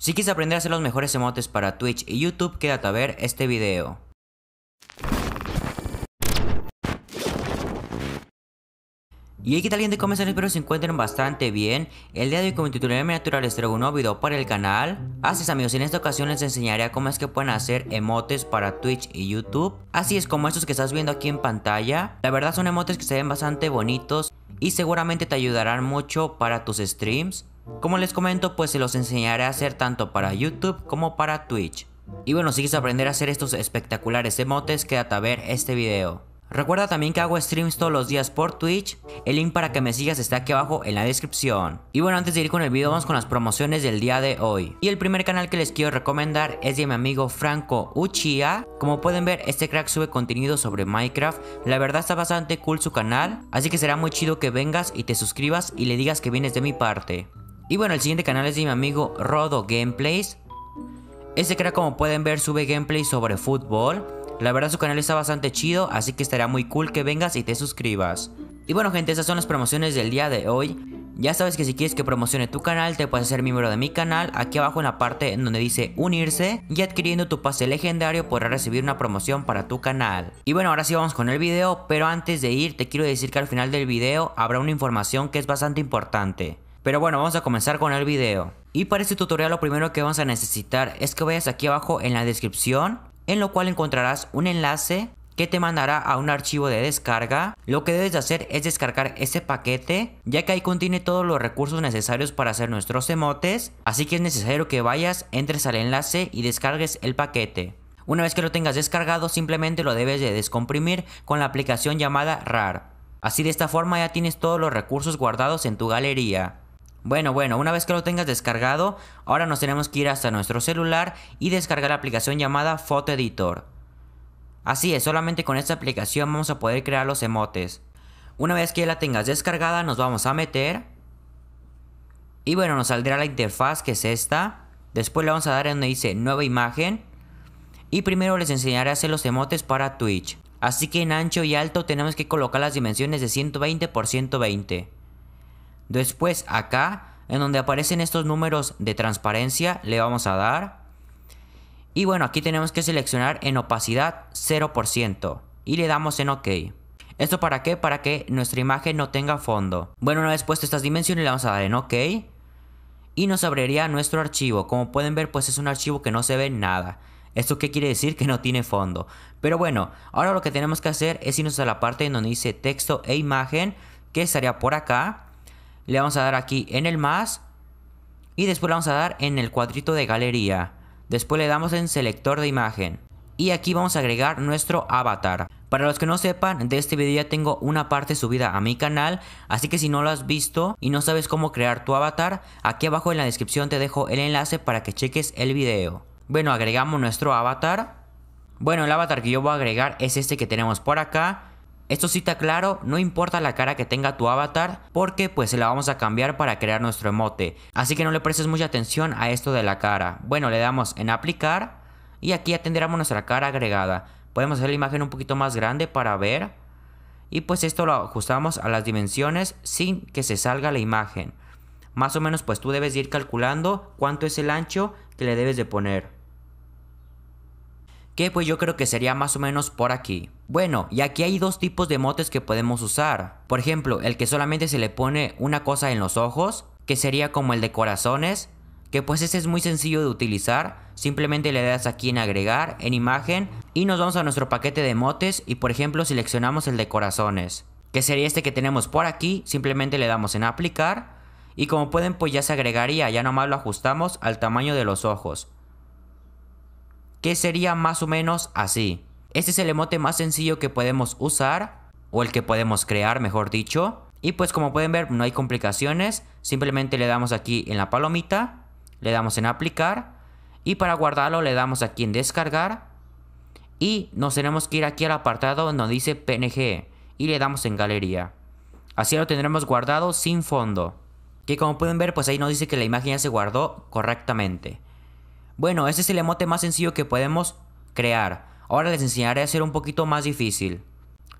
Si quieres aprender a hacer los mejores emotes para Twitch y YouTube, quédate a ver este video. Y aquí tal gente? ¿Cómo están? Espero que se encuentren bastante bien. El día de hoy como titular miniatura les traigo un nuevo video para el canal. Así es amigos, en esta ocasión les enseñaré cómo es que pueden hacer emotes para Twitch y YouTube. Así es como estos que estás viendo aquí en pantalla. La verdad son emotes que se ven bastante bonitos y seguramente te ayudarán mucho para tus streams. Como les comento, pues se los enseñaré a hacer tanto para YouTube como para Twitch. Y bueno, si quieres aprender a hacer estos espectaculares emotes, quédate a ver este video. Recuerda también que hago streams todos los días por Twitch, el link para que me sigas está aquí abajo en la descripción. Y bueno, antes de ir con el video vamos con las promociones del día de hoy. Y el primer canal que les quiero recomendar es de mi amigo Franco Uchia. Como pueden ver, este crack sube contenido sobre Minecraft, la verdad está bastante cool su canal, así que será muy chido que vengas y te suscribas y le digas que vienes de mi parte. Y bueno, el siguiente canal es de mi amigo Rodo Gameplays. Este crea como pueden ver sube gameplay sobre fútbol. La verdad su canal está bastante chido, así que estará muy cool que vengas y te suscribas. Y bueno gente, esas son las promociones del día de hoy. Ya sabes que si quieres que promocione tu canal, te puedes hacer miembro de mi canal, aquí abajo en la parte en donde dice unirse y adquiriendo tu pase legendario podrás recibir una promoción para tu canal. Y bueno, ahora sí vamos con el video, pero antes de ir te quiero decir que al final del video habrá una información que es bastante importante. Pero bueno, vamos a comenzar con el video. Y para este tutorial lo primero que vamos a necesitar es que vayas aquí abajo en la descripción, en lo cual encontrarás un enlace que te mandará a un archivo de descarga. Lo que debes de hacer es descargar ese paquete, ya que ahí contiene todos los recursos necesarios para hacer nuestros emotes, así que es necesario que vayas, entres al enlace y descargues el paquete. Una vez que lo tengas descargado, simplemente lo debes de descomprimir con la aplicación llamada RAR. Así de esta forma ya tienes todos los recursos guardados en tu galería. Bueno, bueno, una vez que lo tengas descargado, ahora nos tenemos que ir hasta nuestro celular y descargar la aplicación llamada Foto Editor. Así es, solamente con esta aplicación vamos a poder crear los emotes. Una vez que la tengas descargada, nos vamos a meter. Y bueno, nos saldrá la interfaz que es esta. Después le vamos a dar en donde dice nueva imagen. Y primero les enseñaré a hacer los emotes para Twitch. Así que en ancho y alto tenemos que colocar las dimensiones de 120 x 120. Después acá, en donde aparecen estos números de transparencia, le vamos a dar. Y bueno, aquí tenemos que seleccionar en opacidad 0% y le damos en OK. ¿Esto para qué? Para que nuestra imagen no tenga fondo. Bueno, una vez puesto estas dimensiones le vamos a dar en OK. Y nos abriría nuestro archivo. Como pueden ver, pues es un archivo que no se ve nada. ¿Esto qué quiere decir? Que no tiene fondo. Pero bueno, ahora lo que tenemos que hacer es irnos a la parte en donde dice texto e imagen, que estaría por acá le vamos a dar aquí en el más y después le vamos a dar en el cuadrito de galería. Después le damos en selector de imagen y aquí vamos a agregar nuestro avatar. Para los que no sepan, de este video ya tengo una parte subida a mi canal, así que si no lo has visto y no sabes cómo crear tu avatar, aquí abajo en la descripción te dejo el enlace para que cheques el video. Bueno, agregamos nuestro avatar. Bueno, el avatar que yo voy a agregar es este que tenemos por acá. Esto sí está claro, no importa la cara que tenga tu avatar, porque pues se la vamos a cambiar para crear nuestro emote. Así que no le prestes mucha atención a esto de la cara. Bueno, le damos en aplicar y aquí ya tendremos nuestra cara agregada. Podemos hacer la imagen un poquito más grande para ver. Y pues esto lo ajustamos a las dimensiones sin que se salga la imagen. Más o menos pues tú debes ir calculando cuánto es el ancho que le debes de poner. Que pues yo creo que sería más o menos por aquí. Bueno, y aquí hay dos tipos de motes que podemos usar. Por ejemplo, el que solamente se le pone una cosa en los ojos, que sería como el de corazones, que pues ese es muy sencillo de utilizar, simplemente le das aquí en agregar, en imagen, y nos vamos a nuestro paquete de motes y por ejemplo seleccionamos el de corazones, que sería este que tenemos por aquí, simplemente le damos en aplicar, y como pueden pues ya se agregaría, ya nomás lo ajustamos al tamaño de los ojos, que sería más o menos así. Este es el emote más sencillo que podemos usar, o el que podemos crear mejor dicho. Y pues como pueden ver no hay complicaciones, simplemente le damos aquí en la palomita, le damos en aplicar y para guardarlo le damos aquí en descargar y nos tenemos que ir aquí al apartado donde dice PNG y le damos en galería. Así lo tendremos guardado sin fondo. Que como pueden ver pues ahí nos dice que la imagen ya se guardó correctamente. Bueno, este es el emote más sencillo que podemos crear. Ahora les enseñaré a hacer un poquito más difícil.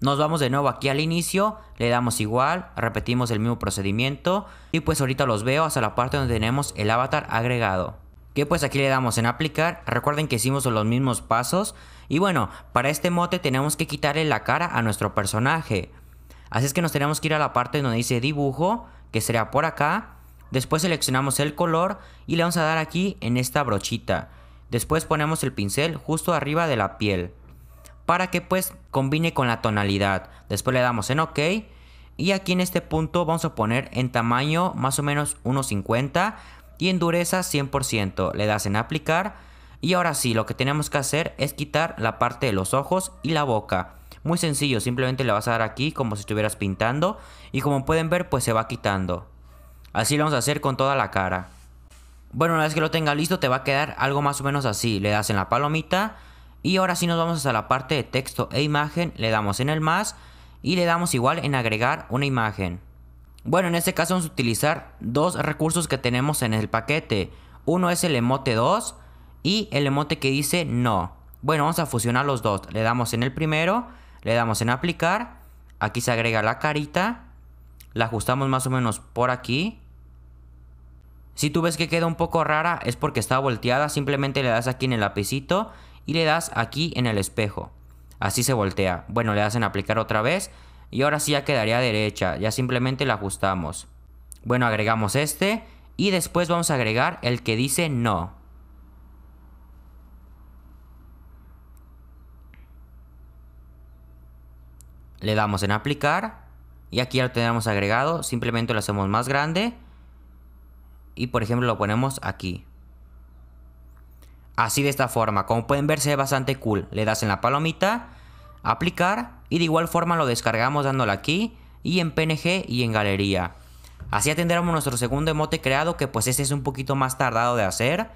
Nos vamos de nuevo aquí al inicio, le damos igual, repetimos el mismo procedimiento y pues ahorita los veo hasta la parte donde tenemos el avatar agregado. Que pues aquí le damos en aplicar, recuerden que hicimos los mismos pasos y bueno, para este mote tenemos que quitarle la cara a nuestro personaje. Así es que nos tenemos que ir a la parte donde dice dibujo, que será por acá. Después seleccionamos el color y le vamos a dar aquí en esta brochita. Después ponemos el pincel justo arriba de la piel para que pues combine con la tonalidad. Después le damos en OK y aquí en este punto vamos a poner en tamaño más o menos 1.50 y en dureza 100%. Le das en aplicar y ahora sí lo que tenemos que hacer es quitar la parte de los ojos y la boca. Muy sencillo, simplemente le vas a dar aquí como si estuvieras pintando y como pueden ver pues se va quitando. Así lo vamos a hacer con toda la cara. Bueno, una vez que lo tenga listo te va a quedar algo más o menos así. Le das en la palomita y ahora sí nos vamos a la parte de texto e imagen. Le damos en el más y le damos igual en agregar una imagen. Bueno, en este caso vamos a utilizar dos recursos que tenemos en el paquete. Uno es el emote 2 y el emote que dice no. Bueno, vamos a fusionar los dos. Le damos en el primero, le damos en aplicar. Aquí se agrega la carita. La ajustamos más o menos por aquí. Si tú ves que queda un poco rara es porque está volteada, simplemente le das aquí en el lapicito y le das aquí en el espejo. Así se voltea. Bueno, le das en aplicar otra vez y ahora sí ya quedaría derecha, ya simplemente la ajustamos. Bueno, agregamos este y después vamos a agregar el que dice no. Le damos en aplicar y aquí ya lo tenemos agregado, simplemente lo hacemos más grande y por ejemplo lo ponemos aquí. Así de esta forma, como pueden ver se ve bastante cool. Le das en la palomita, aplicar y de igual forma lo descargamos dándole aquí y en PNG y en galería. Así tendremos nuestro segundo emote creado que pues este es un poquito más tardado de hacer,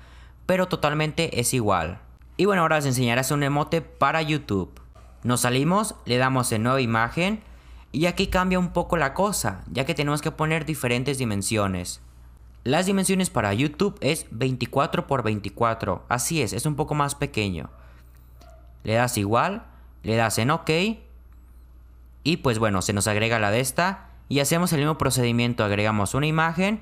pero totalmente es igual. Y bueno, ahora les enseñaré a hacer un emote para YouTube. Nos salimos, le damos en nueva imagen y aquí cambia un poco la cosa, ya que tenemos que poner diferentes dimensiones. Las dimensiones para YouTube es 24 por 24, así es, es un poco más pequeño. Le das igual, le das en OK y pues bueno, se nos agrega la de esta y hacemos el mismo procedimiento, agregamos una imagen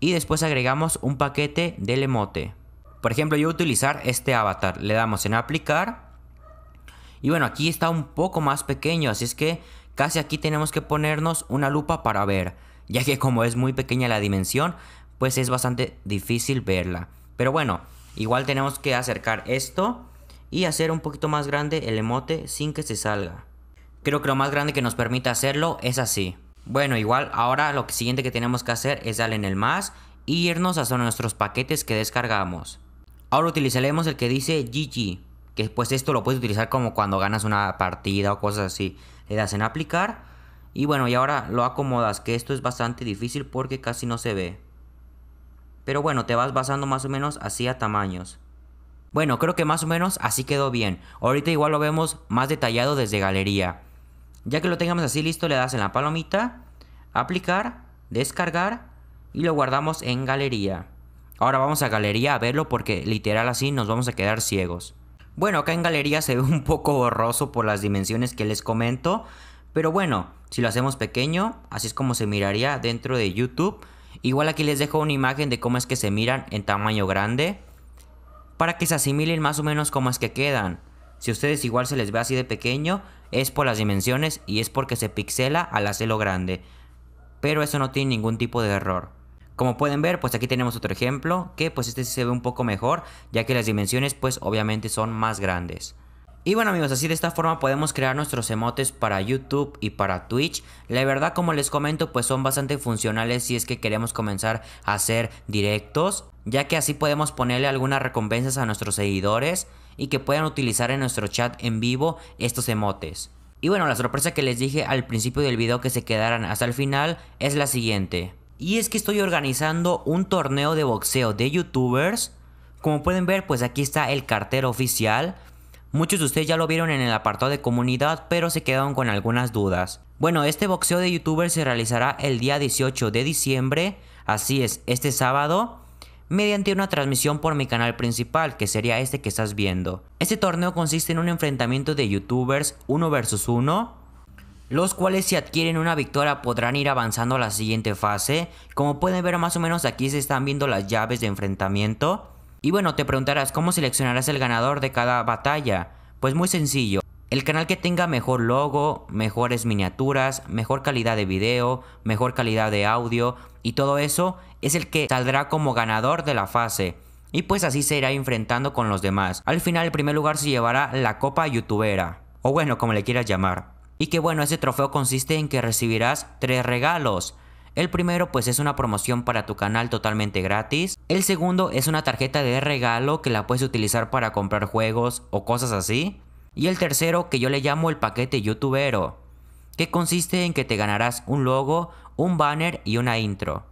y después agregamos un paquete del emote. Por ejemplo, yo voy a utilizar este avatar, le damos en aplicar y bueno, aquí está un poco más pequeño, así es que casi aquí tenemos que ponernos una lupa para ver ya que como es muy pequeña la dimensión, pues es bastante difícil verla. Pero bueno, igual tenemos que acercar esto y hacer un poquito más grande el emote sin que se salga. Creo que lo más grande que nos permite hacerlo es así. Bueno, igual ahora lo siguiente que tenemos que hacer es darle en el más y irnos a nuestros paquetes que descargamos. Ahora utilizaremos el que dice GG, que pues esto lo puedes utilizar como cuando ganas una partida o cosas así. Le das en aplicar y bueno, y ahora lo acomodas, que esto es bastante difícil porque casi no se ve. Pero bueno, te vas basando más o menos así a tamaños. Bueno, creo que más o menos así quedó bien. Ahorita igual lo vemos más detallado desde galería. Ya que lo tengamos así listo, le das en la palomita, aplicar, descargar y lo guardamos en galería. Ahora vamos a galería a verlo porque literal así nos vamos a quedar ciegos. Bueno, acá en galería se ve un poco borroso por las dimensiones que les comento, pero bueno, si lo hacemos pequeño, así es como se miraría dentro de YouTube. Igual aquí les dejo una imagen de cómo es que se miran en tamaño grande. Para que se asimilen más o menos cómo es que quedan. Si a ustedes igual se les ve así de pequeño, es por las dimensiones y es porque se pixela al hacerlo grande. Pero eso no tiene ningún tipo de error. Como pueden ver, pues aquí tenemos otro ejemplo, que pues este se ve un poco mejor, ya que las dimensiones pues obviamente son más grandes. Y bueno amigos, así de esta forma podemos crear nuestros emotes para YouTube y para Twitch. La verdad como les comento pues son bastante funcionales si es que queremos comenzar a hacer directos. Ya que así podemos ponerle algunas recompensas a nuestros seguidores y que puedan utilizar en nuestro chat en vivo estos emotes. Y bueno, la sorpresa que les dije al principio del video que se quedaran hasta el final es la siguiente. Y es que estoy organizando un torneo de boxeo de youtubers. Como pueden ver pues aquí está el cartero oficial. Muchos de ustedes ya lo vieron en el apartado de comunidad, pero se quedaron con algunas dudas. Bueno, este boxeo de youtubers se realizará el día 18 de diciembre, así es, este sábado, mediante una transmisión por mi canal principal, que sería este que estás viendo. Este torneo consiste en un enfrentamiento de youtubers 1 versus 1. los cuales si adquieren una victoria podrán ir avanzando a la siguiente fase. Como pueden ver más o menos aquí se están viendo las llaves de enfrentamiento. Y bueno, te preguntarás cómo seleccionarás el ganador de cada batalla. Pues muy sencillo. El canal que tenga mejor logo, mejores miniaturas, mejor calidad de video, mejor calidad de audio y todo eso es el que saldrá como ganador de la fase. Y pues así se irá enfrentando con los demás. Al final el primer lugar se llevará la copa youtubera. O bueno, como le quieras llamar. Y que bueno, ese trofeo consiste en que recibirás tres regalos. El primero pues es una promoción para tu canal totalmente gratis. El segundo es una tarjeta de regalo que la puedes utilizar para comprar juegos o cosas así. Y el tercero que yo le llamo el paquete youtubero, que consiste en que te ganarás un logo, un banner y una intro.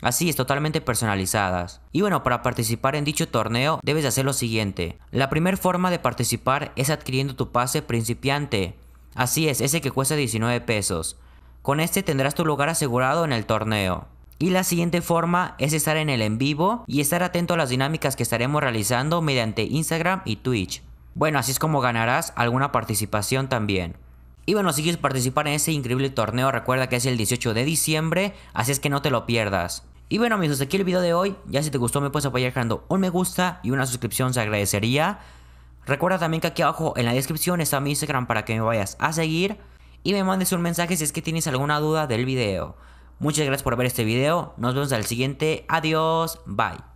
Así es, totalmente personalizadas. Y bueno, para participar en dicho torneo debes hacer lo siguiente. La primera forma de participar es adquiriendo tu pase principiante. Así es, ese que cuesta 19 pesos. Con este tendrás tu lugar asegurado en el torneo. Y la siguiente forma es estar en el en vivo y estar atento a las dinámicas que estaremos realizando mediante Instagram y Twitch. Bueno, así es como ganarás alguna participación también. Y bueno, si quieres participar en ese increíble torneo, recuerda que es el 18 de diciembre, así es que no te lo pierdas. Y bueno amigos, aquí el video de hoy. Ya si te gustó me puedes apoyar dejando un me gusta y una suscripción se agradecería. Recuerda también que aquí abajo en la descripción está mi Instagram para que me vayas a seguir y me mandes un mensaje si es que tienes alguna duda del video. Muchas gracias por ver este video, nos vemos al siguiente, adiós, bye.